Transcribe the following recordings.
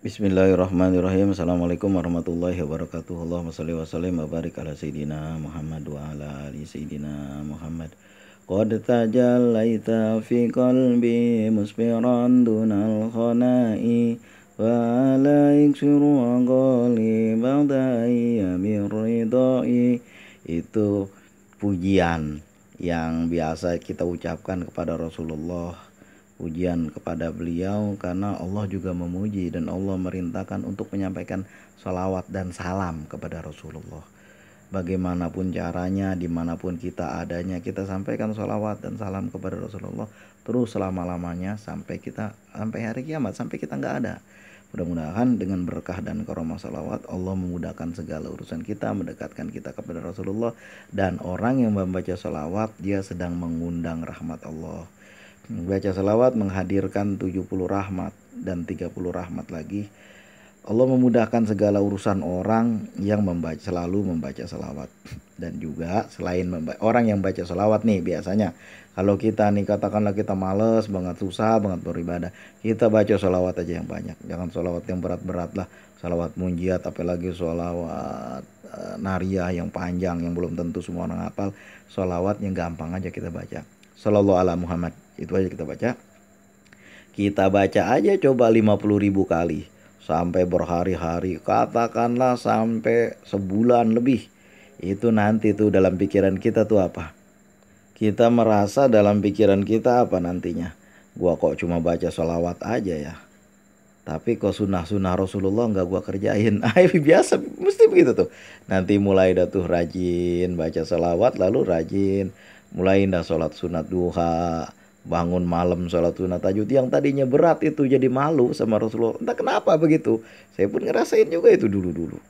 Bismillahirrahmanirrahim Assalamualaikum warahmatullahi wabarakatuh Allahumma salli wa sallim wa barik ala Sayyidina Muhammad wa ala ali Sayyidina Muhammad Qad tajallaita fi qalbi musbiran dunal khana'i Wa la iksiru aqali ba'dai amir ya ridai Itu pujian yang biasa kita ucapkan kepada Rasulullah ujian kepada beliau karena Allah juga memuji dan Allah merintahkan untuk menyampaikan salawat dan salam kepada Rasulullah bagaimanapun caranya dimanapun kita adanya kita sampaikan salawat dan salam kepada Rasulullah terus selama lamanya sampai kita sampai hari kiamat sampai kita nggak ada Mudah-mudahan dengan berkah dan karomah salawat Allah memudahkan segala urusan kita Mendekatkan kita kepada Rasulullah Dan orang yang membaca salawat dia sedang mengundang rahmat Allah baca salawat menghadirkan 70 rahmat dan 30 rahmat lagi. Allah memudahkan segala urusan orang yang membaca selalu membaca salawat dan juga selain membaca, orang yang baca salawat nih biasanya kalau kita nih katakanlah kita males banget susah banget beribadah kita baca salawat aja yang banyak jangan salawat yang berat-berat lah salawat munjiat apalagi salawat e, eh, nariah yang panjang yang belum tentu semua orang hafal salawat yang gampang aja kita baca sallallahu ala Muhammad itu aja kita baca. Kita baca aja coba 50 ribu kali. Sampai berhari-hari. Katakanlah sampai sebulan lebih. Itu nanti tuh dalam pikiran kita tuh apa? Kita merasa dalam pikiran kita apa nantinya? Gua kok cuma baca sholawat aja ya. Tapi kok sunnah-sunnah Rasulullah nggak gua kerjain. Ayo biasa, mesti begitu tuh. Nanti mulai dah tuh rajin baca salawat lalu rajin. Mulai dah sholat sunat duha bangun malam sholat sunat tahajud yang tadinya berat itu jadi malu sama Rasulullah entah kenapa begitu saya pun ngerasain juga itu dulu-dulu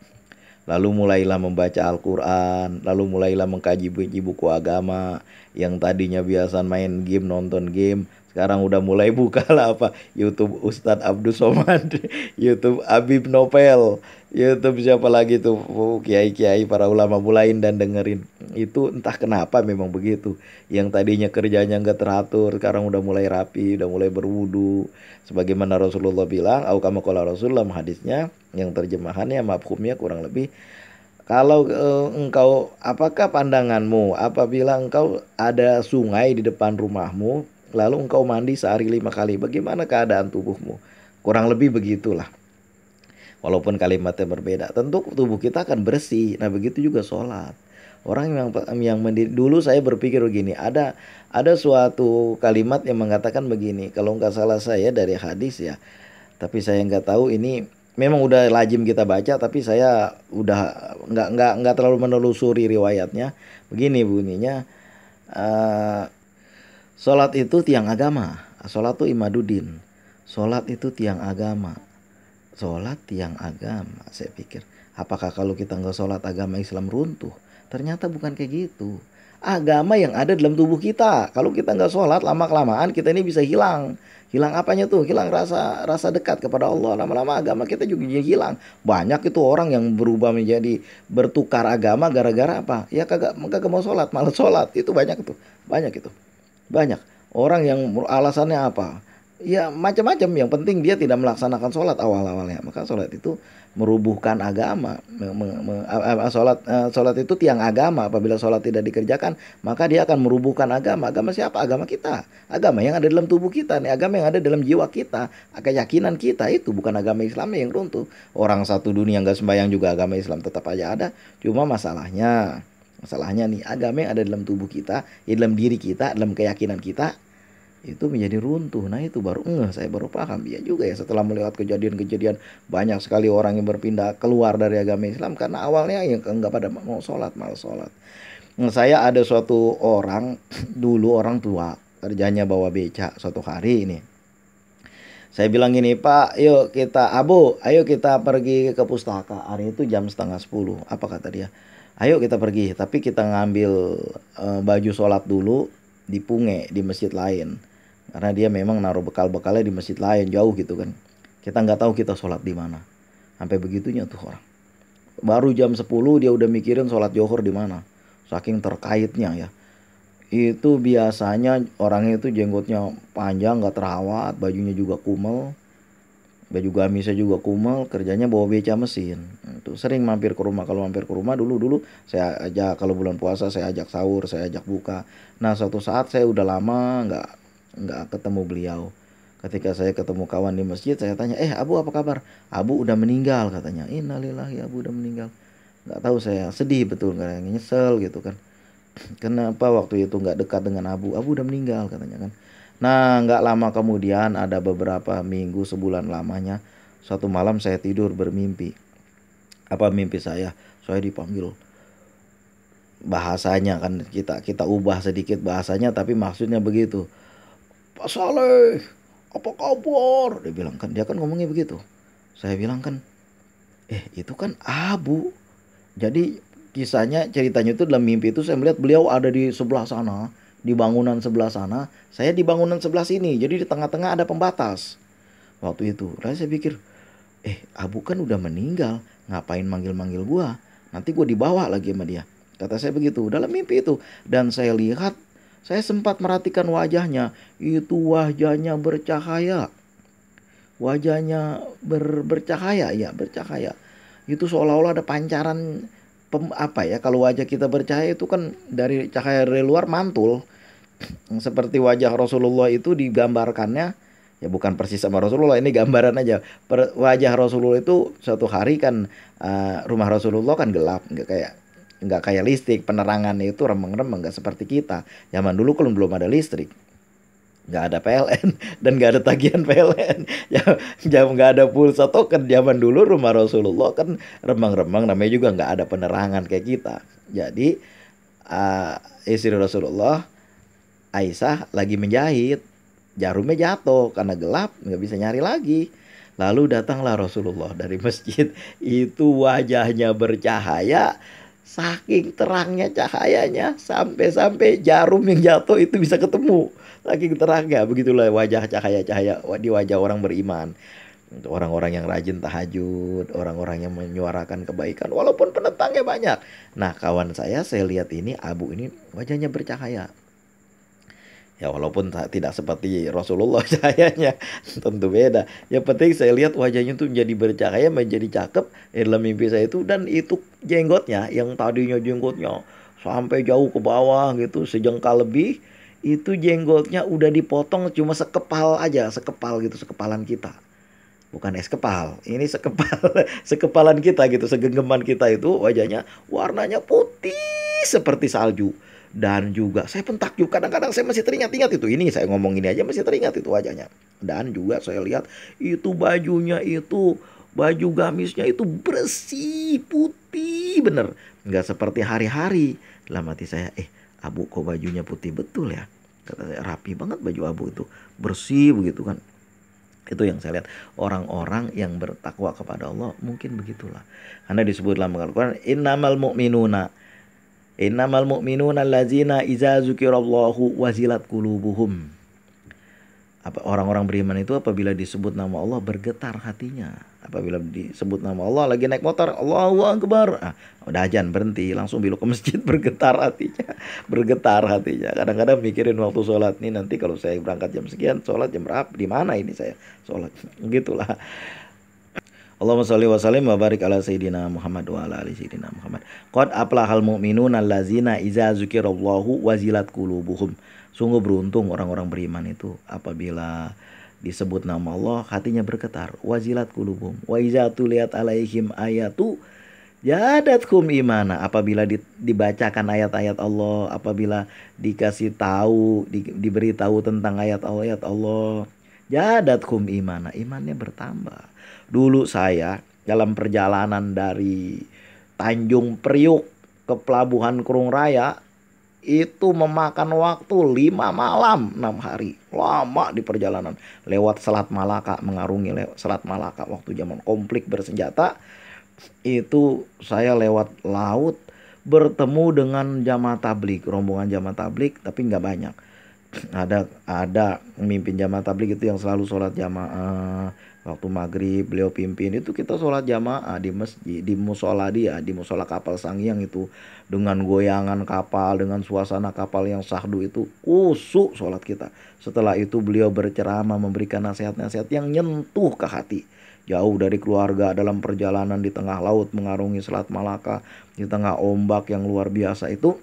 lalu mulailah membaca Al-Quran lalu mulailah mengkaji buku agama yang tadinya biasa main game nonton game sekarang udah mulai buka lah apa YouTube Ustadz Abdul Somad, YouTube Abib Nopel, YouTube siapa lagi tuh uh, kiai-kiai para ulama mulain dan dengerin itu entah kenapa memang begitu yang tadinya kerjanya nggak teratur sekarang udah mulai rapi udah mulai berwudu sebagaimana Rasulullah bilang au kama Rasulullah hadisnya yang terjemahannya mafhumnya kurang lebih kalau eh, engkau apakah pandanganmu apabila engkau ada sungai di depan rumahmu lalu engkau mandi sehari lima kali. Bagaimana keadaan tubuhmu? Kurang lebih begitulah. Walaupun kalimatnya berbeda, tentu tubuh kita akan bersih. Nah begitu juga sholat. Orang yang yang mendiri, dulu saya berpikir begini, ada ada suatu kalimat yang mengatakan begini, kalau nggak salah saya dari hadis ya, tapi saya nggak tahu ini memang udah lazim kita baca tapi saya udah nggak nggak nggak terlalu menelusuri riwayatnya begini bunyinya uh, Sholat itu tiang agama. Sholat itu imadudin. Sholat itu tiang agama. Sholat tiang agama. Saya pikir, apakah kalau kita nggak sholat agama Islam runtuh? Ternyata bukan kayak gitu. Agama yang ada dalam tubuh kita. Kalau kita nggak sholat lama-kelamaan kita ini bisa hilang. Hilang apanya tuh? Hilang rasa rasa dekat kepada Allah. Lama-lama agama kita juga hilang. Banyak itu orang yang berubah menjadi bertukar agama gara-gara apa? Ya kagak, kagak mau sholat, malah sholat. Itu banyak itu. Banyak itu. Banyak orang yang alasannya apa? Ya macam-macam. Yang penting dia tidak melaksanakan sholat awal-awalnya. Maka sholat itu merubuhkan agama. Sholat e, sholat itu tiang agama. Apabila sholat tidak dikerjakan, maka dia akan merubuhkan agama. Agama siapa? Agama kita. Agama yang ada dalam tubuh kita, nih. agama yang ada dalam jiwa kita, keyakinan kita itu bukan agama Islam yang runtuh. Orang satu dunia nggak sembahyang juga agama Islam tetap aja ada. Cuma masalahnya Masalahnya nih, agama yang ada dalam tubuh kita, ya dalam diri kita, dalam keyakinan kita, itu menjadi runtuh. Nah itu baru enggak, saya baru paham. Dia juga ya setelah melihat kejadian-kejadian banyak sekali orang yang berpindah keluar dari agama Islam karena awalnya yang enggak pada mau sholat, malah sholat. Nah, saya ada suatu orang, dulu orang tua, kerjanya bawa beca suatu hari ini. Saya bilang gini Pak, yuk kita abu, ayo kita pergi ke pustaka. Hari itu jam setengah sepuluh. Apa kata dia? ayo kita pergi tapi kita ngambil uh, baju sholat dulu di Punge di masjid lain karena dia memang naruh bekal bekalnya di masjid lain jauh gitu kan kita nggak tahu kita sholat di mana sampai begitunya tuh orang baru jam 10 dia udah mikirin sholat johor di mana saking terkaitnya ya itu biasanya orang itu jenggotnya panjang nggak terawat bajunya juga kumel baju gamisnya juga kumel kerjanya bawa beca mesin tuh sering mampir ke rumah kalau mampir ke rumah dulu dulu saya ajak kalau bulan puasa saya ajak sahur saya ajak buka nah suatu saat saya udah lama nggak nggak ketemu beliau ketika saya ketemu kawan di masjid saya tanya eh abu apa kabar abu udah meninggal katanya innalillahi abu udah meninggal nggak tahu saya sedih betul karena nyesel gitu kan kenapa waktu itu nggak dekat dengan abu abu udah meninggal katanya kan Nah, nggak lama kemudian ada beberapa minggu sebulan lamanya, suatu malam saya tidur bermimpi apa mimpi saya saya dipanggil bahasanya kan kita kita ubah sedikit bahasanya tapi maksudnya begitu Pak Saleh apa kabar dia bilang kan dia kan ngomongnya begitu saya bilang kan eh itu kan abu jadi kisahnya ceritanya itu dalam mimpi itu saya melihat beliau ada di sebelah sana di bangunan sebelah sana, saya di bangunan sebelah sini. Jadi di tengah-tengah ada pembatas. Waktu itu, lalu saya pikir, eh Abu kan udah meninggal, ngapain manggil-manggil gue nanti gue dibawa lagi sama dia kata saya begitu dalam mimpi itu dan saya lihat saya sempat merhatikan wajahnya itu wajahnya bercahaya wajahnya ber, bercahaya ya bercahaya itu seolah-olah ada pancaran pem, apa ya kalau wajah kita bercahaya itu kan dari cahaya dari luar mantul seperti wajah Rasulullah itu digambarkannya ya bukan persis sama Rasulullah ini gambaran aja per, wajah Rasulullah itu suatu hari kan uh, rumah Rasulullah kan gelap nggak kayak nggak kayak listrik penerangan itu remeng-remeng nggak seperti kita zaman dulu kalau belum ada listrik nggak ada PLN dan nggak ada tagihan PLN ya jam ya, nggak ada pulsa token zaman dulu rumah Rasulullah kan remang-remang namanya juga nggak ada penerangan kayak kita jadi uh, istri Rasulullah Aisyah lagi menjahit jarumnya jatuh karena gelap nggak bisa nyari lagi lalu datanglah Rasulullah dari masjid itu wajahnya bercahaya saking terangnya cahayanya sampai-sampai jarum yang jatuh itu bisa ketemu saking terangnya begitulah wajah cahaya-cahaya di wajah orang beriman untuk orang-orang yang rajin tahajud, orang-orang yang menyuarakan kebaikan walaupun penentangnya banyak. Nah, kawan saya saya lihat ini Abu ini wajahnya bercahaya. Ya walaupun tidak seperti Rasulullah cahayanya tentu beda. Yang penting saya lihat wajahnya itu menjadi bercahaya, menjadi cakep ya, dalam mimpi saya itu dan itu jenggotnya yang tadinya jenggotnya sampai jauh ke bawah gitu sejengkal lebih itu jenggotnya udah dipotong cuma sekepal aja, sekepal gitu, sekepalan kita. Bukan es kepal, ini sekepal, sekepalan kita gitu, segenggaman kita itu wajahnya warnanya putih seperti salju dan juga saya pun takjub kadang-kadang saya masih teringat-ingat itu ini saya ngomong ini aja masih teringat itu wajahnya dan juga saya lihat itu bajunya itu baju gamisnya itu bersih putih bener nggak seperti hari-hari dalam hati saya eh abu kok bajunya putih betul ya kata saya rapi banget baju abu itu bersih begitu kan itu yang saya lihat orang-orang yang bertakwa kepada Allah mungkin begitulah anda disebut dalam Al-Qur'an innamal mu'minuna Innamal mu'minuna allazina iza zukirallahu wazilat kulubuhum. Apa orang-orang beriman itu apabila disebut nama Allah bergetar hatinya. Apabila disebut nama Allah lagi naik motor, Allah akbar. Ah, udah ajan berhenti, langsung belok ke masjid bergetar hatinya. Bergetar hatinya. Kadang-kadang mikirin waktu sholat nih nanti kalau saya berangkat jam sekian, sholat jam berapa? Di mana ini saya sholat? Gitulah. Allahumma sholli wa sallim wa barik ala sayidina Muhammad wa ala ali sayidina Muhammad. Qad aflahal mu'minuna allazina iza zukirallahu wazilat qulubuhum. Sungguh beruntung orang-orang beriman itu apabila disebut nama Allah hatinya bergetar wazilat qulubuhum wa idza tuliyat alaihim ayatu Jadatkum imana apabila dibacakan ayat-ayat Allah apabila dikasih tahu di, diberitahu tentang ayat-ayat Allah Jadatkum imana, imannya bertambah. Dulu saya dalam perjalanan dari Tanjung Priuk ke Pelabuhan Kurung Raya itu memakan waktu lima malam enam hari lama di perjalanan lewat Selat Malaka mengarungi lewat Selat Malaka waktu zaman konflik bersenjata itu saya lewat laut bertemu dengan jamaah tablik rombongan jamaah tablik tapi nggak banyak ada ada pemimpin jamaah tablik itu yang selalu sholat jamaah waktu maghrib beliau pimpin itu kita sholat jamaah di masjid di musola dia di musola kapal sangiang itu dengan goyangan kapal dengan suasana kapal yang sahdu itu kusuk sholat kita setelah itu beliau berceramah memberikan nasihat-nasihat yang nyentuh ke hati jauh dari keluarga dalam perjalanan di tengah laut mengarungi selat Malaka di tengah ombak yang luar biasa itu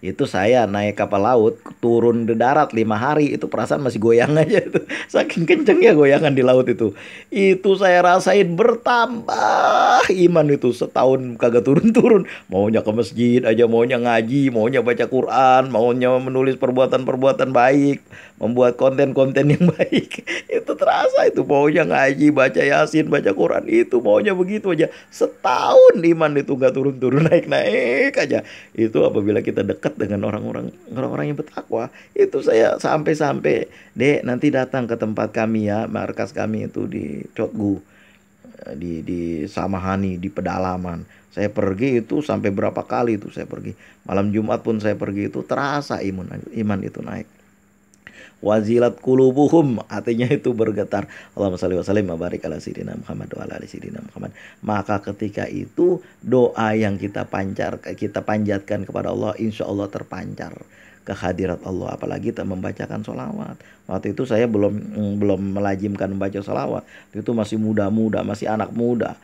itu saya naik kapal laut turun di darat lima hari itu perasaan masih goyang aja itu saking kenceng ya goyangan di laut itu itu saya rasain bertambah iman itu setahun kagak turun-turun maunya ke masjid aja maunya ngaji maunya baca Quran maunya menulis perbuatan-perbuatan baik membuat konten-konten yang baik itu terasa itu maunya ngaji baca yasin baca Quran itu maunya begitu aja setahun iman itu nggak turun-turun naik-naik aja itu apabila kita dekat dekat dengan orang-orang orang-orang yang bertakwa itu saya sampai-sampai dek nanti datang ke tempat kami ya markas kami itu di Cotgu eh, di di Samahani di pedalaman. Saya pergi itu sampai berapa kali itu saya pergi. Malam Jumat pun saya pergi itu terasa iman iman itu naik wazilat kulubuhum artinya itu bergetar Allahumma salli wa sallim barik ala sayyidina Muhammad wa ala sayyidina Muhammad maka ketika itu doa yang kita pancar kita panjatkan kepada Allah insya Allah terpancar kehadirat Allah apalagi tak membacakan solawat waktu itu saya belum mm, belum melajimkan membaca solawat itu masih muda-muda masih anak muda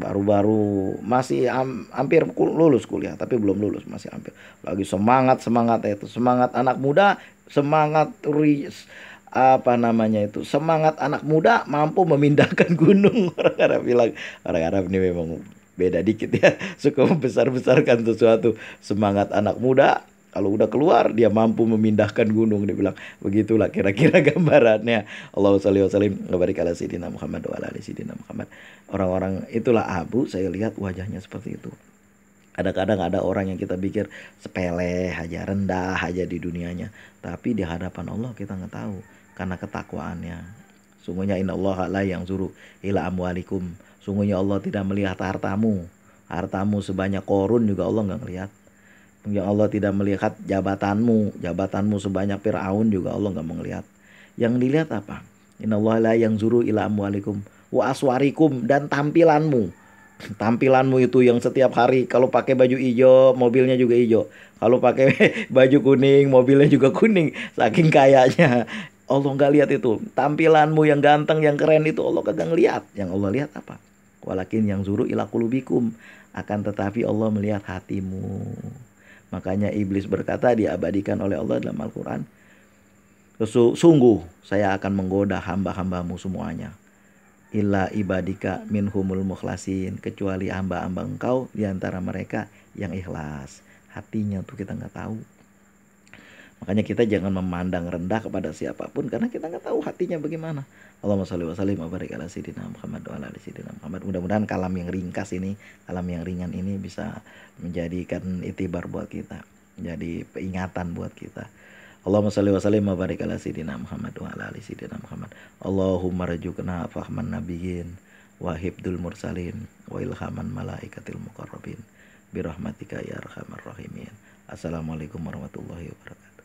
baru-baru masih hampir lulus kuliah tapi belum lulus masih hampir lagi semangat semangat itu semangat anak muda semangat ris apa namanya itu semangat anak muda mampu memindahkan gunung orang Arab bilang orang Arab ini memang beda dikit ya suka membesar-besarkan sesuatu semangat anak muda kalau udah keluar dia mampu memindahkan gunung dia bilang. Begitulah kira-kira gambarannya. Allah shalli wa sallim barik ala Muhammad wa ala ali Muhammad. Orang-orang itulah Abu saya lihat wajahnya seperti itu. Kadang-kadang ada orang yang kita pikir sepele aja, rendah aja di dunianya. Tapi di hadapan Allah kita nggak tahu karena ketakwaannya. Sungguhnya inna Allah la yang suruh ila amwalikum. Sungguhnya Allah tidak melihat hartamu. Hartamu sebanyak korun juga Allah nggak melihat. Ya Allah tidak melihat jabatanmu, jabatanmu sebanyak Firaun juga Allah nggak melihat. Yang dilihat apa? Inilah la zuru ila amwalikum wa aswarikum dan tampilanmu. Tampilanmu itu yang setiap hari kalau pakai baju hijau, mobilnya juga hijau. Kalau pakai baju kuning, mobilnya juga kuning. Saking kayaknya Allah nggak lihat itu. Tampilanmu yang ganteng, yang keren itu Allah kagak ngelihat. Yang Allah lihat apa? Walakin yang zuru ila kulubikum. Akan tetapi Allah melihat hatimu. Makanya iblis berkata diabadikan oleh Allah dalam Al-Quran. Sungguh saya akan menggoda hamba-hambamu semuanya. Illa ibadika minhumul mukhlasin. Kecuali hamba-hamba engkau diantara mereka yang ikhlas. Hatinya tuh kita nggak tahu. Makanya kita jangan memandang rendah kepada siapapun karena kita nggak tahu hatinya bagaimana. Allahumma sholli wa sallim wa barik ala sayidina Muhammad wa ala sayidina Muhammad. Mudah-mudahan kalam yang ringkas ini, kalam yang ringan ini bisa menjadikan itibar buat kita, jadi peringatan buat kita. Allahumma sholli wa sallim wa barik ala sayidina Muhammad wa ala ali sayidina Muhammad. Allahumma rajukna fahman nabiyyin wa hibdul mursalin wa ilhaman malaikatil muqarrabin. Birahmatika ya arhamar rahimin. Assalamualaikum warahmatullahi wabarakatuh.